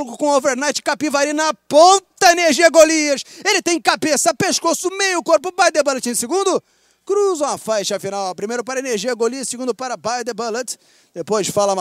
diálogo com o overnight Capivari na ponta, energia Golias. Ele tem cabeça, pescoço, meio corpo, by the bullet. Em segundo, cruza a faixa final. Primeiro para energia Golias, segundo para by the bullet. Depois fala